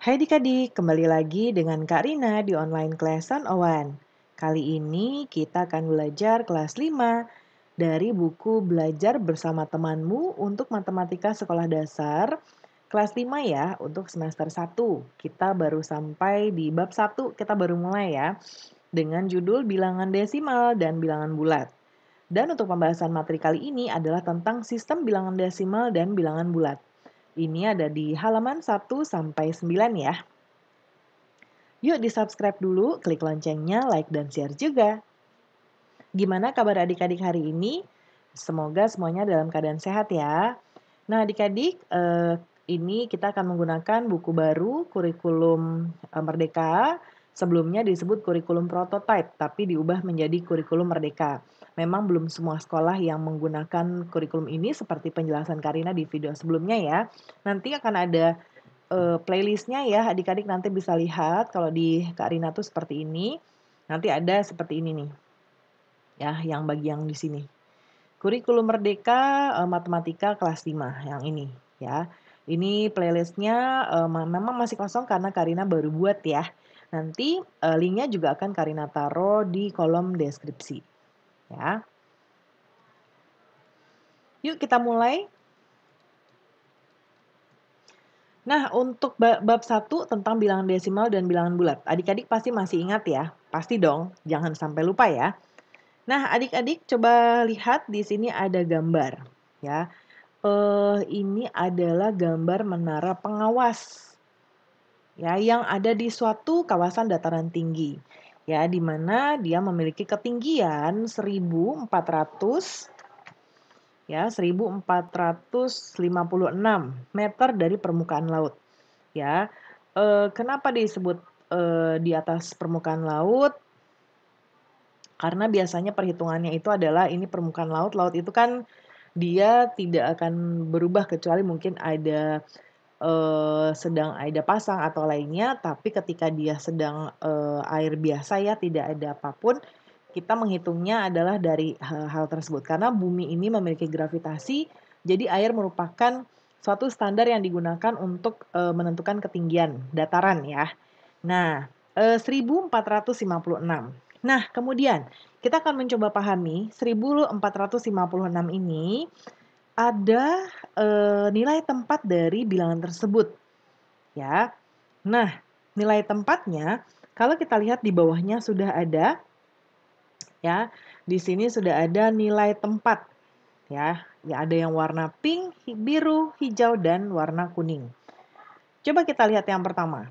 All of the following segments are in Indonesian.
Hai adik kembali lagi dengan Kak Rina di online kelas 101. Kali ini kita akan belajar kelas 5 dari buku Belajar Bersama Temanmu untuk Matematika Sekolah Dasar kelas 5 ya untuk semester 1. Kita baru sampai di bab 1, kita baru mulai ya dengan judul bilangan desimal dan bilangan bulat. Dan untuk pembahasan materi kali ini adalah tentang sistem bilangan desimal dan bilangan bulat. Ini ada di halaman 1 sampai 9 ya. Yuk di-subscribe dulu, klik loncengnya, like dan share juga. Gimana kabar adik-adik hari ini? Semoga semuanya dalam keadaan sehat ya. Nah, adik-adik, eh, ini kita akan menggunakan buku baru kurikulum eh, Merdeka. Sebelumnya disebut kurikulum prototipe, tapi diubah menjadi kurikulum Merdeka. Memang belum semua sekolah yang menggunakan kurikulum ini seperti penjelasan Karina di video sebelumnya ya. Nanti akan ada uh, playlistnya ya, adik-adik nanti bisa lihat kalau di Karina tuh seperti ini. Nanti ada seperti ini nih, ya yang bagi yang di sini. Kurikulum Merdeka uh, Matematika kelas 5 yang ini ya. Ini playlistnya uh, memang masih kosong karena Karina baru buat ya. Nanti linknya juga akan Karina taruh di kolom deskripsi. Ya. Yuk kita mulai. Nah, untuk bab 1 tentang bilangan desimal dan bilangan bulat. Adik-adik pasti masih ingat ya? Pasti dong, jangan sampai lupa ya. Nah, adik-adik coba lihat di sini ada gambar ya. Eh, ini adalah gambar menara pengawas ya yang ada di suatu kawasan dataran tinggi ya di mana dia memiliki ketinggian 1400 ya 1456 meter dari permukaan laut ya e, kenapa disebut e, di atas permukaan laut karena biasanya perhitungannya itu adalah ini permukaan laut laut itu kan dia tidak akan berubah kecuali mungkin ada uh, sedang ada pasang atau lainnya, tapi ketika dia sedang, uh, air biasa ya, tidak ada apapun, kita menghitungnya adalah dari hal hal tersebut. Karena bumi ini memiliki gravitasi, jadi air merupakan suatu standar yang digunakan untuk, uh, menentukan ketinggian dataran ya. Nah, uh, 1456. Nah, kemudian kita akan mencoba pahami 1456 ini ada e, nilai tempat dari bilangan tersebut. Ya. Nah, nilai tempatnya kalau kita lihat di bawahnya sudah ada ya. Di sini sudah ada nilai tempat. Ya, ya ada yang warna pink, biru, hijau dan warna kuning. Coba kita lihat yang pertama.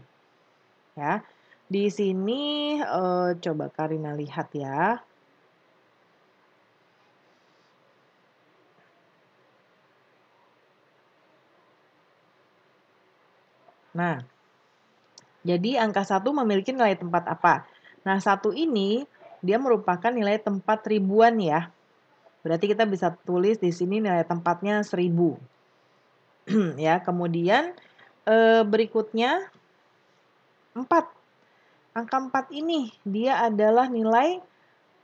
Ya. Di sini e, coba Karina lihat ya. Nah, jadi angka satu memiliki nilai tempat apa? Nah, satu ini dia merupakan nilai tempat ribuan ya. Berarti kita bisa tulis di sini nilai tempatnya seribu. ya, kemudian e, berikutnya 4. Angka 4 ini dia adalah nilai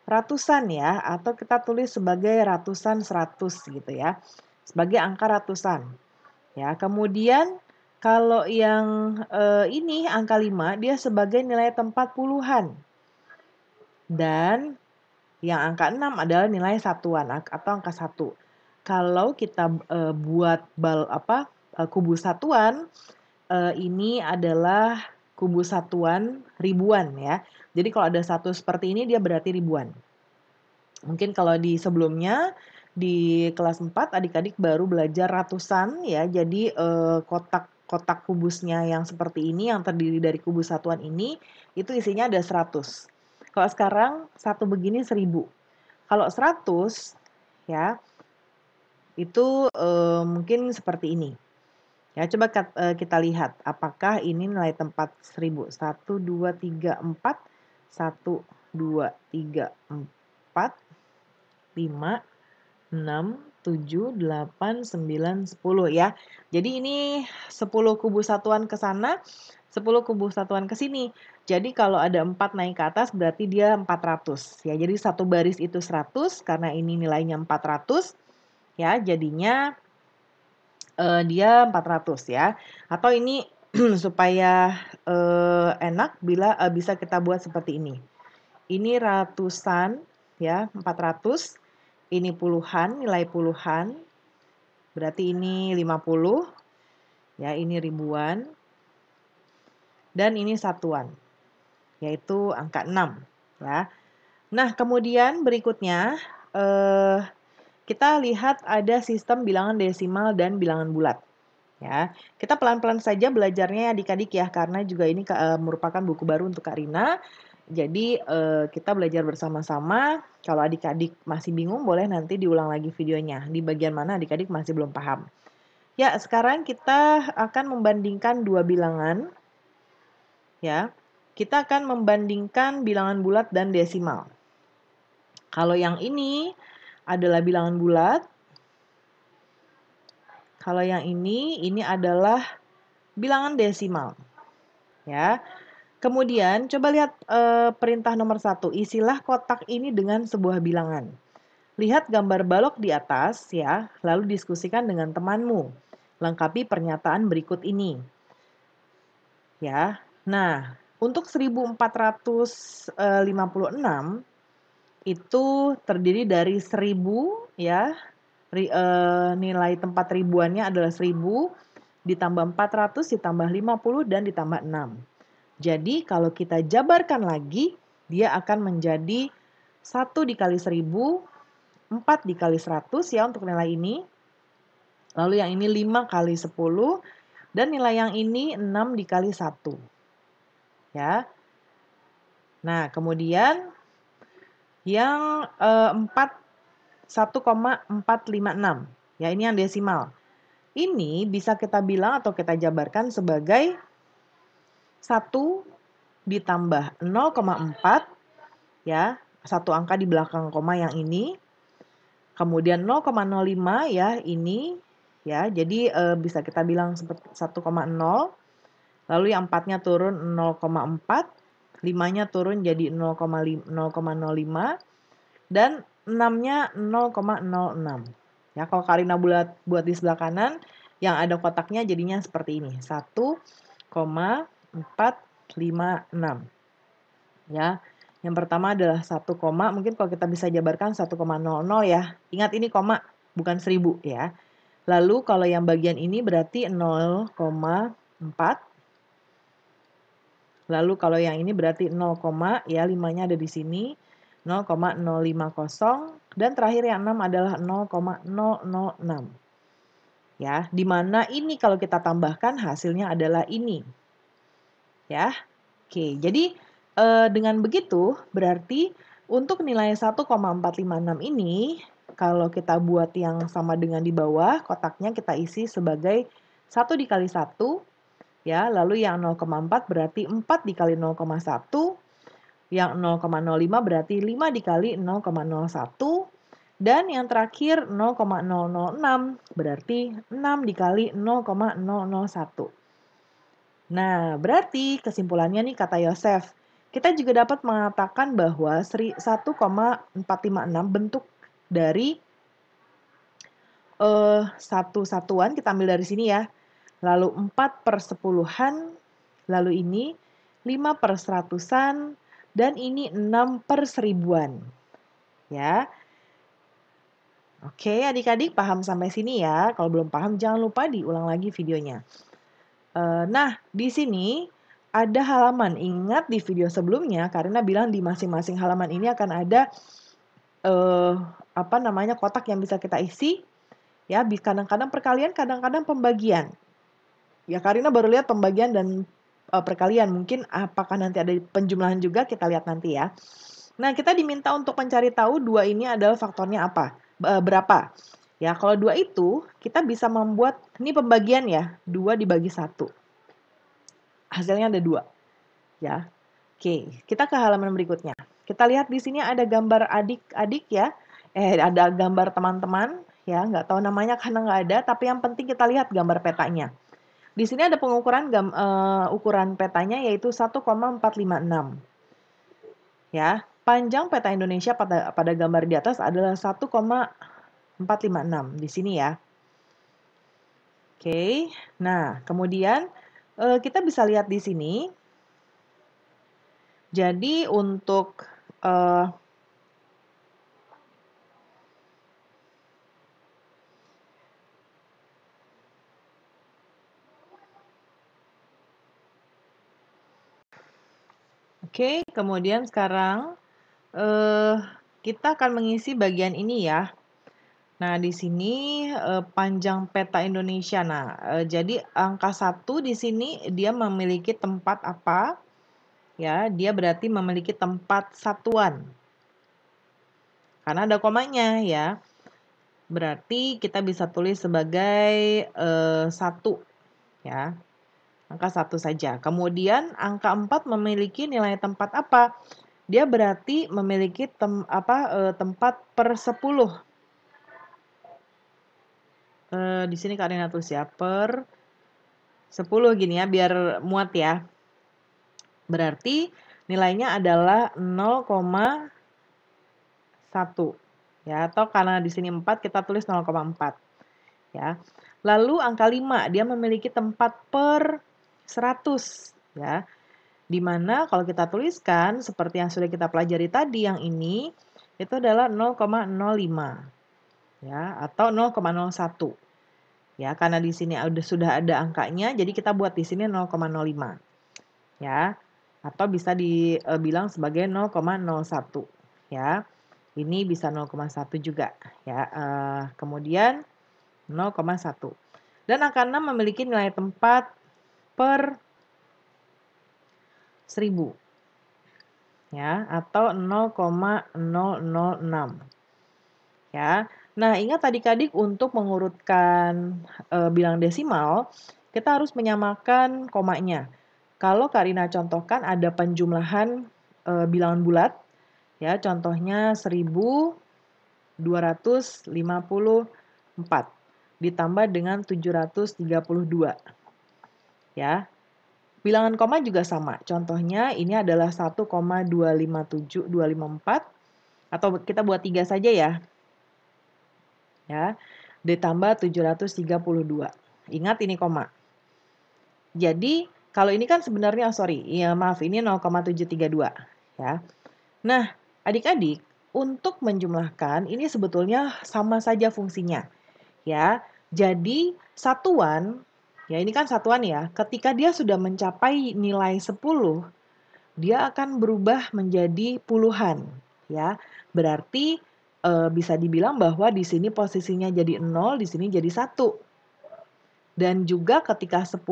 ratusan ya atau kita tulis sebagai ratusan 100 gitu ya. Sebagai angka ratusan. Ya, kemudian kalau yang eh, ini angka 5 dia sebagai nilai tempat puluhan. Dan yang angka 6 adalah nilai satuan atau angka 1. Kalau kita eh, buat bal apa eh, kubu satuan eh, ini adalah kubu satuan ribuan ya. Jadi kalau ada satu seperti ini dia berarti ribuan. Mungkin kalau di sebelumnya di kelas 4 adik-adik baru belajar ratusan ya. Jadi kotak kotak kubusnya yang seperti ini, yang terdiri dari kubus satuan ini, itu isinya ada 100. Kalau sekarang satu begini 1000. Kalau 100 ya itu e, mungkin seperti ini. Ya, coba kat, e, kita lihat apakah ini nilai tempat 1000. 1 2 3 4 1 2 3 4 5 6 7, 8, 9, 10 ya. Jadi ini 10 kubu satuan ke sana, 10 kubu satuan ke sini. Jadi kalau ada 4 naik ke atas berarti dia 400 ya. Jadi satu baris itu 100 karena ini nilainya 400 ya. Jadinya uh, dia 400 ya. Atau ini supaya uh, enak bila uh, bisa kita buat seperti ini. Ini ratusan ya, 400 ini puluhan, nilai puluhan. Berarti ini 50. Ya, ini ribuan. Dan ini satuan, yaitu angka 6, ya. Nah, kemudian berikutnya eh, kita lihat ada sistem bilangan desimal dan bilangan bulat. Ya, kita pelan-pelan saja belajarnya adik-adik ya karena juga ini eh, merupakan buku baru untuk Karina. Jadi uh, kita belajar bersama-sama. Kalau adik-adik masih bingung boleh nanti diulang lagi videonya di bagian mana adik-adik masih belum paham. Ya, sekarang kita akan membandingkan dua bilangan. Ya. Kita akan membandingkan bilangan bulat dan desimal. Kalau yang ini adalah bilangan bulat. Kalau yang ini ini adalah bilangan desimal. Ya. Kemudian coba lihat e, perintah nomor satu, isilah kotak ini dengan sebuah bilangan. Lihat gambar balok di atas ya, lalu diskusikan dengan temanmu. Lengkapi pernyataan berikut ini. Ya. Nah, untuk 1456 eh, itu terdiri dari 1000 ya. Ri, e, nilai tempat ribuannya adalah 1000 ditambah 400 ditambah 50 dan ditambah 6. Jadi kalau kita jabarkan lagi, dia akan menjadi 1 dikali 1000, 4 dikali 100 ya untuk nilai ini. Lalu yang ini 5 kali 10, dan nilai yang ini 6 dikali 1. Ya. Nah, kemudian yang e, 4 1,456. Ya, ini yang desimal. Ini bisa kita bilang atau kita jabarkan sebagai 1 ditambah 0,4 ya, satu angka di belakang koma yang ini. Kemudian 0,05 ya ini ya. Jadi e, bisa kita bilang seperti 1,0. Lalu yang empatnya turun 0,4, limanya turun jadi 0,05 dan 6-nya 0,06. Ya, kalau Karina bulat buat di sebelah kanan yang ada kotaknya jadinya seperti ini. 1, 4, 5, 6. Ya. Yang pertama adalah 1 mungkin kalau kita bisa jabarkan 1,00 ya. Ingat ini koma, bukan 1000 ya. Lalu kalau yang bagian ini berarti 0,4. Lalu kalau yang ini berarti 0, ya 5-nya ada di sini. 0,050 dan terakhir yang 6 adalah 0,006. Ya, di mana ini kalau kita tambahkan hasilnya adalah ini ya. Oke, jadi e, dengan begitu berarti untuk nilai 1,456 ini kalau kita buat yang sama dengan di bawah, kotaknya kita isi sebagai 1 dikali 1 ya, lalu yang 0,4 berarti 4 dikali 0,1 yang 0,05 berarti 5 dikali 0,01 dan yang terakhir 0,006 berarti 6 dikali 0,001. Nah, berarti kesimpulannya nih kata Yosef, kita juga dapat mengatakan bahwa 1,456 bentuk dari uh, eh, satu satuan, kita ambil dari sini ya, lalu 4 per sepuluhan, lalu ini 5 per seratusan, dan ini 6 per seribuan. Ya, Oke adik-adik paham sampai sini ya. Kalau belum paham jangan lupa diulang lagi videonya. Eh, nah, di sini ada halaman. Ingat di video sebelumnya karena bilang di masing-masing halaman ini akan ada eh, apa namanya kotak yang bisa kita isi. Ya, kadang-kadang perkalian, kadang-kadang pembagian. Ya, Karina baru lihat pembagian dan eh, perkalian. Mungkin apakah nanti ada penjumlahan juga kita lihat nanti ya. Nah, kita diminta untuk mencari tahu dua ini adalah faktornya apa, berapa. Ya, kalau dua itu kita bisa membuat ini pembagian ya, dua dibagi satu. Hasilnya ada dua. Ya. Oke, kita ke halaman berikutnya. Kita lihat di sini ada gambar adik-adik ya. Eh, ada gambar teman-teman ya, nggak tahu namanya karena nggak ada, tapi yang penting kita lihat gambar petanya. Di sini ada pengukuran gam, uh, ukuran petanya yaitu 1,456. Ya, panjang peta Indonesia pada, pada gambar di atas adalah 1, 456 di sini ya. Oke, nah kemudian eh, kita bisa lihat di sini. Jadi untuk uh, Oke, kemudian sekarang uh, kita akan mengisi bagian ini ya. Nah, di sini, eh, panjang peta Indonesia. Nah, eh, jadi angka satu di sini dia memiliki tempat apa? Ya, dia berarti memiliki tempat satuan. Karena ada komanya ya. Berarti kita bisa tulis sebagai eh, 1 ya. Angka satu saja. Kemudian angka empat memiliki nilai tempat apa? Dia berarti memiliki tem apa, eh, tempat per sepuluh Eh, di sini Kak Rina tulis ya per 10 gini ya biar muat ya. Berarti nilainya adalah 0,1 ya atau karena di sini 4 kita tulis 0,4 ya. Lalu angka 5 dia memiliki tempat per 100 ya. Dimana kalau kita tuliskan seperti yang sudah kita pelajari tadi yang ini itu adalah 0,05 ya atau 0,01 ya karena di sini ada sudah ada angkanya jadi kita buat di sini 0,05 ya atau bisa dibilang e, sebagai 0,01 ya ini bisa 0,1 juga ya uh, kemudian 0,1 dan angka 6 memiliki nilai tempat per 1000 ya atau 0,006 ya Nah, ingat tadi kadik untuk mengurutkan e, bilang desimal, kita harus menyamakan komanya. Kalau Karina contohkan ada penjumlahan e, bilangan bulat, ya contohnya 1254 ditambah dengan 732. Ya. Bilangan koma juga sama. Contohnya ini adalah 1,257254 atau kita buat tiga saja ya ya ditambah 732. Ingat ini koma. Jadi kalau ini kan sebenarnya oh, sorry, ya maaf ini 0,732 ya. Nah, adik-adik untuk menjumlahkan ini sebetulnya sama saja fungsinya. Ya. Jadi satuan ya ini kan satuan ya, ketika dia sudah mencapai nilai 10 dia akan berubah menjadi puluhan ya. Berarti e, bisa dibilang bahwa di sini posisinya jadi 0, di sini jadi satu Dan juga ketika 10,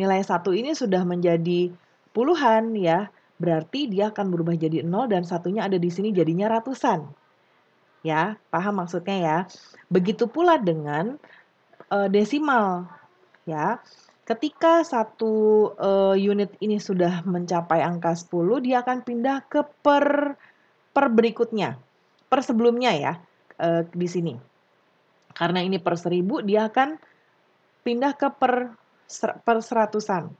nilai satu ini sudah menjadi puluhan ya. Berarti dia akan berubah jadi 0 dan satunya ada di sini jadinya ratusan. Ya, paham maksudnya ya. Begitu pula dengan e, desimal ya. Ketika satu e, unit ini sudah mencapai angka 10, dia akan pindah ke per per berikutnya per sebelumnya ya uh, di sini. Karena ini per seribu, dia akan pindah ke per, per seratusan.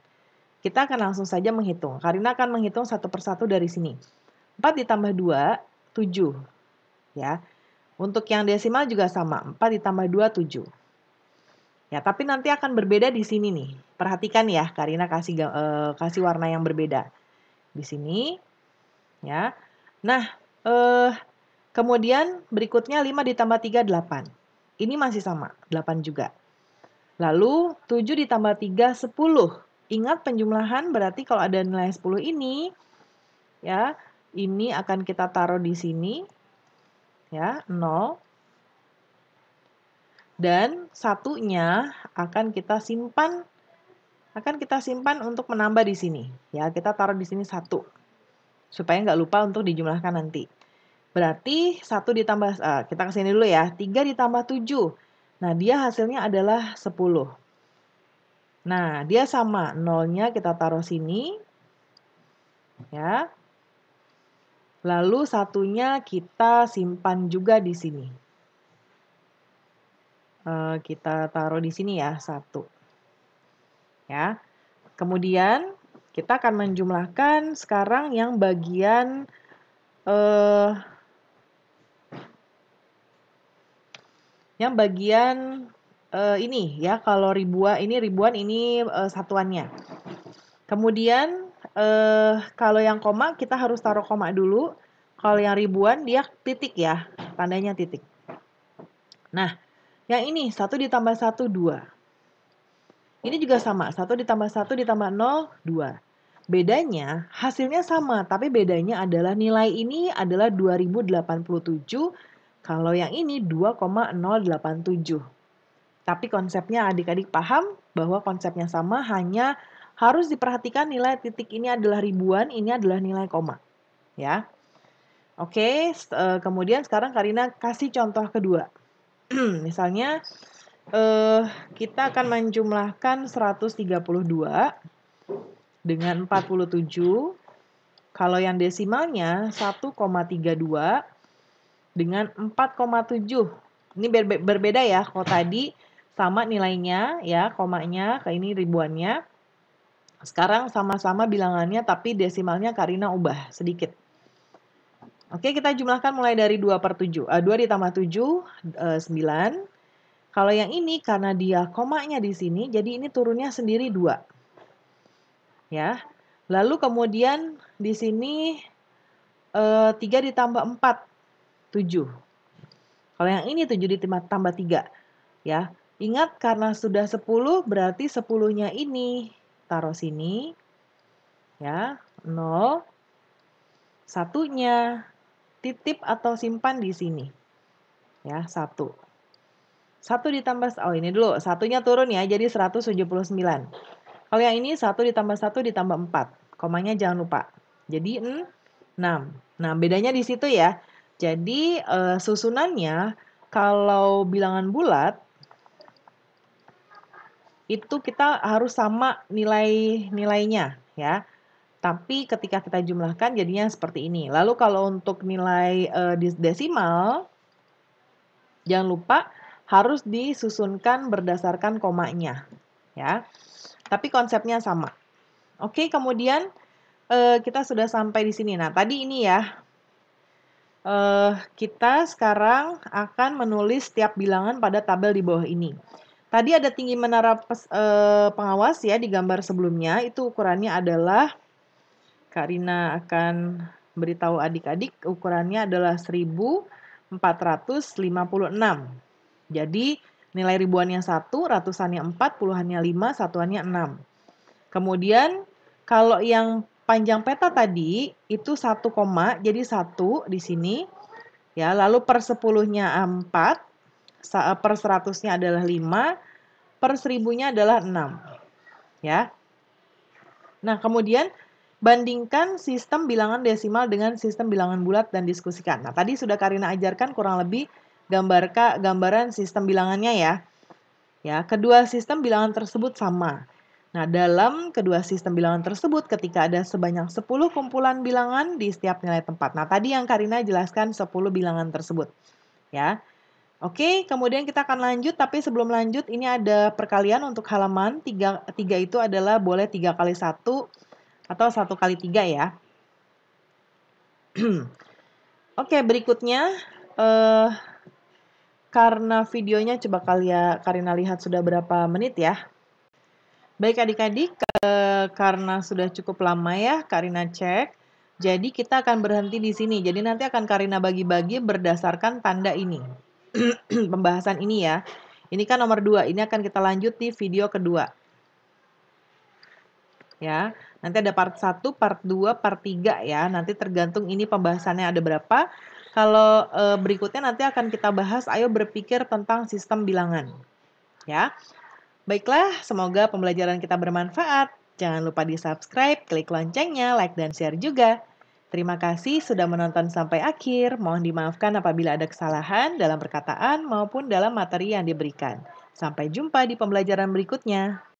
Kita akan langsung saja menghitung. Karina akan menghitung satu persatu dari sini. 4 ditambah 2, 7. Ya. Untuk yang desimal juga sama, 4 ditambah 2, 7. Ya, tapi nanti akan berbeda di sini nih. Perhatikan ya, Karina kasih e, kasih warna yang berbeda. Di sini ya. Nah, eh Kemudian berikutnya 5 ditambah 3, 8. Ini masih sama, 8 juga. Lalu 7 ditambah 3, 10. Ingat penjumlahan berarti kalau ada nilai 10 ini, ya ini akan kita taruh di sini, ya 0. Dan satunya akan kita simpan akan kita simpan untuk menambah di sini. Ya, kita taruh di sini satu supaya nggak lupa untuk dijumlahkan nanti. Berarti 1 ditambah, uh, kita kesini dulu ya, 3 ditambah 7. Nah, dia hasilnya adalah 10. Nah, dia sama, nolnya kita taruh sini. Ya. Lalu satunya kita simpan juga di sini. Uh, kita taruh di sini ya, satu. Ya. Kemudian kita akan menjumlahkan sekarang yang bagian uh, yang bagian uh, ini ya kalau ribuan ini ribuan ini uh, satuannya. Kemudian uh, kalau yang koma kita harus taruh koma dulu. Kalau yang ribuan dia titik ya, tandanya titik. Nah, yang ini satu ditambah satu dua. Ini juga sama, satu ditambah satu ditambah nol dua. Bedanya hasilnya sama, tapi bedanya adalah nilai ini adalah 2087 kalau yang ini 2,087. Tapi konsepnya adik-adik paham bahwa konsepnya sama hanya harus diperhatikan nilai titik ini adalah ribuan, ini adalah nilai koma. Ya. Oke, e, kemudian sekarang Karina kasih contoh kedua. Misalnya e, kita akan menjumlahkan 132 dengan 47. Kalau yang desimalnya 1,32 dengan 4,7. Ini ber berbeda ya, kalau tadi sama nilainya ya, komanya, ke ini ribuannya. Sekarang sama-sama bilangannya tapi desimalnya Karina ubah sedikit. Oke, kita jumlahkan mulai dari 2 per 7. Uh, 2 ditambah 7, uh, 9. Kalau yang ini karena dia komanya di sini, jadi ini turunnya sendiri 2. Ya. Lalu kemudian di sini uh, eh, 3 ditambah 4. 7. Kalau yang ini 7 ditambah 3. Ya. Ingat karena sudah 10 berarti 10-nya ini taruh sini. Ya, 0. Satunya titip atau simpan di sini. Ya, 1. 1 ditambah, oh ini dulu, satunya turun ya, jadi 179. Kalau yang ini 1 ditambah 1 ditambah 4. Komanya jangan lupa. Jadi 6. Nah, bedanya di situ ya. Jadi uh, susunannya kalau bilangan bulat itu kita harus sama nilai-nilainya ya. Tapi ketika kita jumlahkan jadinya seperti ini. Lalu kalau untuk nilai uh, desimal jangan lupa harus disusunkan berdasarkan komanya ya. Tapi konsepnya sama. Oke, kemudian eh, kita sudah sampai di sini. Nah, tadi ini ya uh, kita sekarang akan menulis setiap bilangan pada tabel di bawah ini. Tadi ada tinggi menara pes, uh, pengawas ya di gambar sebelumnya, itu ukurannya adalah Karina akan beritahu adik-adik ukurannya adalah 1456. Jadi nilai ribuannya 1, ratusannya 4, puluhannya 5, satuannya 6. Kemudian kalau yang panjang peta tadi itu 1, jadi satu di sini. Ya, lalu per sepuluhnya empat per seratusnya adalah lima per 1000-nya adalah enam Ya. Nah, kemudian bandingkan sistem bilangan desimal dengan sistem bilangan bulat dan diskusikan. Nah, tadi sudah Karina ajarkan kurang lebih gambarka gambaran sistem bilangannya ya. Ya, kedua sistem bilangan tersebut sama. Nah, dalam kedua sistem bilangan tersebut, ketika ada sebanyak 10 kumpulan bilangan di setiap nilai tempat. Nah, tadi yang Karina jelaskan 10 bilangan tersebut. Ya, Oke, kemudian kita akan lanjut, tapi sebelum lanjut ini ada perkalian untuk halaman. 3, 3 itu adalah boleh 3 kali 1 atau 1 kali 3 ya. Oke, berikutnya. Eh, karena videonya coba kalian Karina lihat sudah berapa menit ya. Baik adik-adik, eh, karena sudah cukup lama ya Karina cek, jadi kita akan berhenti di sini. Jadi nanti akan Karina bagi-bagi berdasarkan tanda ini. Pembahasan ini ya. Ini kan nomor dua. ini akan kita lanjut di video kedua. Ya, nanti ada part 1, part 2, part 3 ya. Nanti tergantung ini pembahasannya ada berapa. Kalau e, berikutnya nanti akan kita bahas ayo berpikir tentang sistem bilangan. Ya. Baiklah, semoga pembelajaran kita bermanfaat. Jangan lupa di-subscribe, klik loncengnya, like, dan share juga. Terima kasih sudah menonton sampai akhir. Mohon dimaafkan apabila ada kesalahan dalam perkataan maupun dalam materi yang diberikan. Sampai jumpa di pembelajaran berikutnya.